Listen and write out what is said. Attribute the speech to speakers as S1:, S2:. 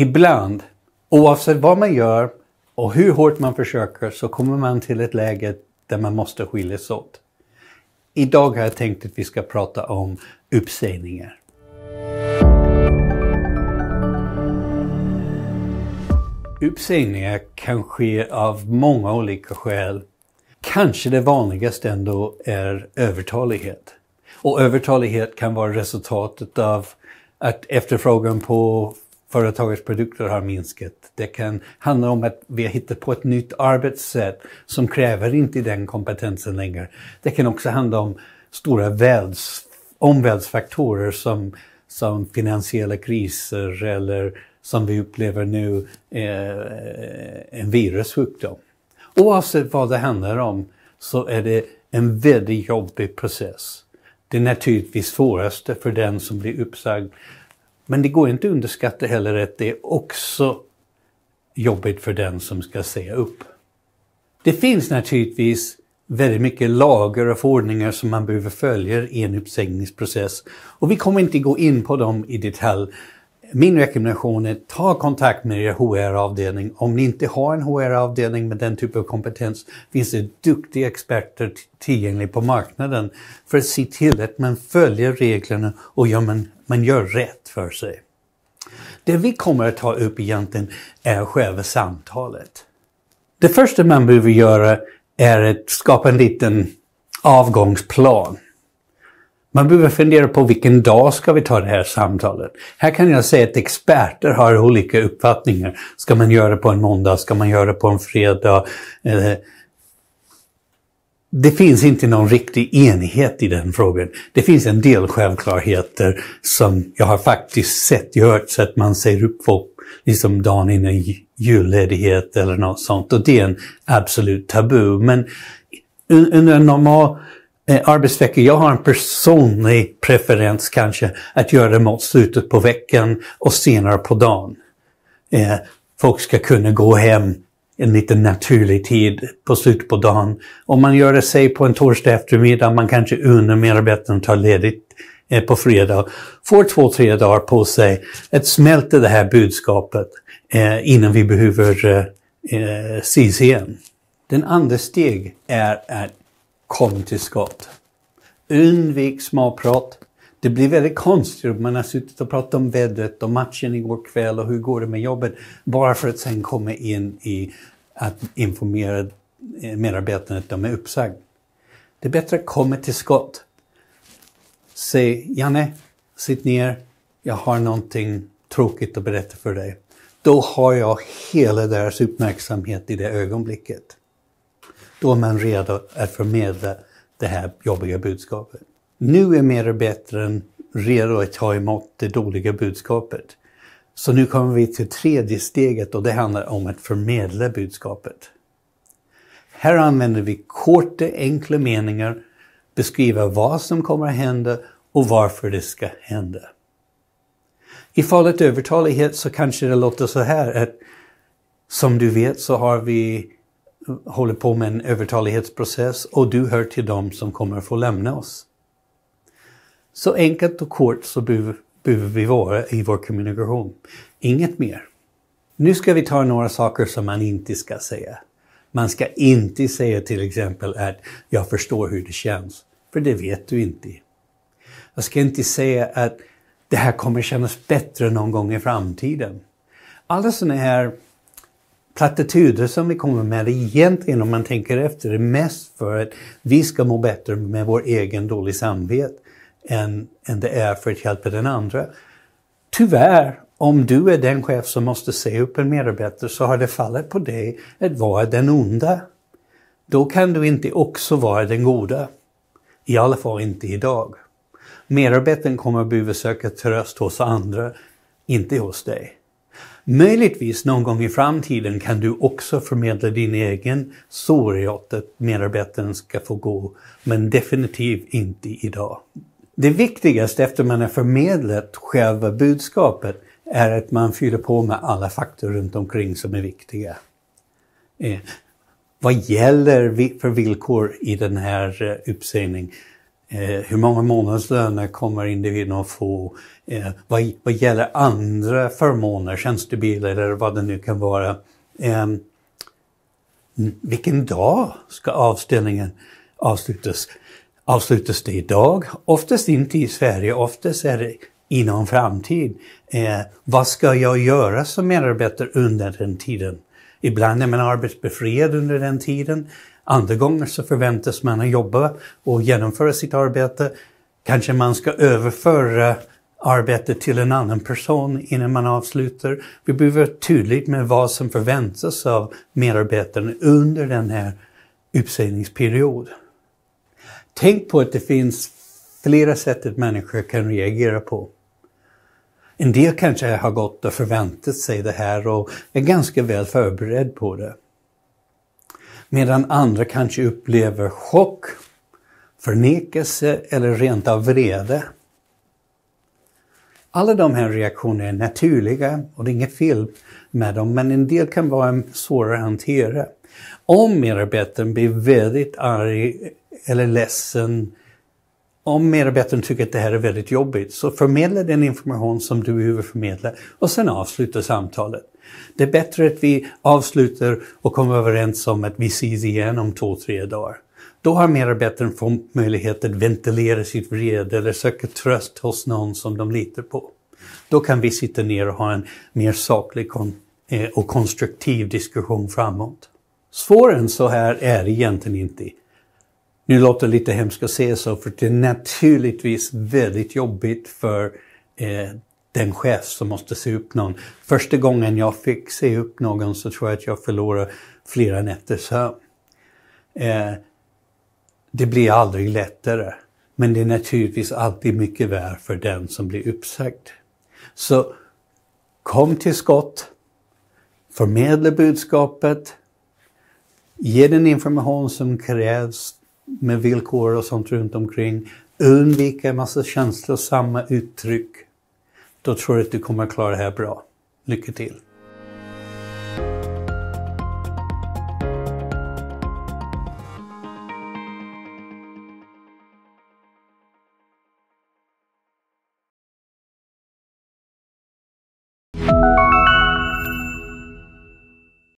S1: Ibland, oavsett vad man gör och hur hårt man försöker, så kommer man till ett läge där man måste skiljas åt. Idag har jag tänkt att vi ska prata om uppsägningar. Uppsägningar kan ske av många olika skäl. Kanske det vanligaste ändå är övertalighet. Och övertalighet kan vara resultatet av att efterfrågan på företagets produkter har minskat. Det kan handla om att vi har hittat på ett nytt arbetssätt som kräver inte den kompetensen längre. Det kan också handla om stora världs, omvärldsfaktorer som, som finansiella kriser eller som vi upplever nu, eh, en virussjukdom. Oavsett vad det handlar om så är det en väldigt jobbig process. Det är naturligtvis svåraste för den som blir uppsagd men det går inte att underskatta heller att det är också jobbigt för den som ska säga upp. Det finns naturligtvis väldigt mycket lagar och förordningar som man behöver följa i en uppsägningsprocess och vi kommer inte gå in på dem i detalj. Min rekommendation är att ta kontakt med er HR-avdelning. Om ni inte har en HR-avdelning med den typen av kompetens finns det duktiga experter tillgängliga på marknaden för att se till att man följer reglerna och gör man, man gör rätt för sig. Det vi kommer att ta upp egentligen är själva samtalet. Det första man behöver göra är att skapa en liten avgångsplan. Man behöver fundera på vilken dag ska vi ta det här samtalet. Här kan jag säga att experter har olika uppfattningar. Ska man göra det på en måndag? Ska man göra det på en fredag? Eh, det finns inte någon riktig enighet i den frågan. Det finns en del självklarheter som jag har faktiskt sett. Jag hört så att man säger upp folk liksom dagen innan julledighet eller något sånt. Och det är en absolut tabu. Men under en normal Eh, Arbetsvecka, Jag har en personlig preferens kanske att göra det mot slutet på veckan och senare på dagen. Eh, folk ska kunna gå hem en lite naturlig tid på slutet på dagen. Om man gör det sig på en torsdag eftermiddag, man kanske unnar medarbetaren att ta ledigt eh, på fredag, får två, tre dagar på sig att smälta det här budskapet eh, innan vi behöver eh, eh ses igen. Den andra steg är att kom till skott. Undvik småprat. Det blir väldigt konstigt om man har suttit och pratat om vädret och matchen igår kväll och hur går det med jobbet, bara för att sen komma in i att informera medarbetarna att de är uppsagda. Det är bättre att komma till skott. Säg, Janne, sitt ner, jag har någonting tråkigt att berätta för dig. Då har jag hela deras uppmärksamhet i det ögonblicket. Då är man redo att förmedla det här jobbiga budskapet. Nu är medarbetaren redo att ta emot det dåliga budskapet. Så nu kommer vi till tredje steget och det handlar om att förmedla budskapet. Här använder vi korta, enkla meningar, beskriva vad som kommer att hända och varför det ska hända. I fallet övertalighet så kanske det låter så här att som du vet så har vi håller på med en övertalighetsprocess och du hör till dem som kommer få lämna oss. Så enkelt och kort så behöver vi vara i vår kommunikation. Inget mer. Nu ska vi ta några saker som man inte ska säga. Man ska inte säga till exempel att jag förstår hur det känns, för det vet du inte. Jag ska inte säga att det här kommer kännas bättre någon gång i framtiden. Alla sådana här plattityder som vi kommer med det egentligen, om man tänker efter, är mest för att vi ska må bättre med vår egen dålig samvete än, än det är för att hjälpa den andra. Tyvärr, om du är den chef som måste säga upp en medarbetare så har det fallit på dig att vara den onda. Då kan du inte också vara den goda. I alla fall inte idag. Medarbetaren kommer att behöva söka tröst hos andra, inte hos dig. Möjligtvis någon gång i framtiden kan du också förmedla din egen sorg åt att medarbetaren ska få gå, men definitivt inte idag. Det viktigaste efter man har förmedlat själva budskapet är att man fyller på med alla fakta runt omkring som är viktiga. Eh, vad gäller för villkor i den här eh, uppsägningen? Eh, hur många månadslöner kommer individen att få? Eh, vad, vad gäller andra förmåner, tjänstebilar eller vad det nu kan vara? Eh, vilken dag ska avställningen avslutas? Avslutas det idag? Oftast inte i Sverige, oftast är det inom framtid. Eh, vad ska jag göra som medarbetare under den tiden? Ibland är man arbetsbefriad under den tiden. Andra gånger så förväntas man jobba och genomföra sitt arbete. Kanske man ska överföra arbetet till en annan person innan man avslutar. Vi behöver vara tydliga med vad som förväntas av medarbetarna under den här uppsägningsperioden. Tänk på att det finns flera sätt att människor kan reagera på. En del kanske har gått och förväntat sig det här och är ganska väl förberedd på det. Medan andra kanske upplever chock, förnekelse eller rent av vrede. Alla de här reaktionerna är naturliga och det är inget fel med dem, men en del kan vara svårare att hantera. Om medarbetaren blir väldigt arg eller ledsen om medarbetaren tycker att det här är väldigt jobbigt så förmedla den information som du behöver förmedla och sen avsluta samtalet. Det är bättre att vi avslutar och kommer överens om att vi ses igen om två, tre dagar. Då har medarbetaren fått möjlighet att ventilera sitt vrede eller söka tröst hos någon som de litar på. Då kan vi sitta ner och ha en mer saklig eh, och konstruktiv diskussion framåt. Svårare än så här är det egentligen inte. Nu låter det lite hemskt att säga så, för det är naturligtvis väldigt jobbigt för eh, den chef som måste se upp någon. Första gången jag fick se upp någon så tror jag att jag förlorade flera nätter sömn. Eh, det blir aldrig lättare. Men det är naturligtvis alltid mycket värre för den som blir uppsagd. Så kom till skott, förmedla budskapet, ge den information som krävs med villkor och sånt runt omkring. Undvika en massa känslosamma uttryck. Då tror jag att du kommer att klara det här bra. Lycka till!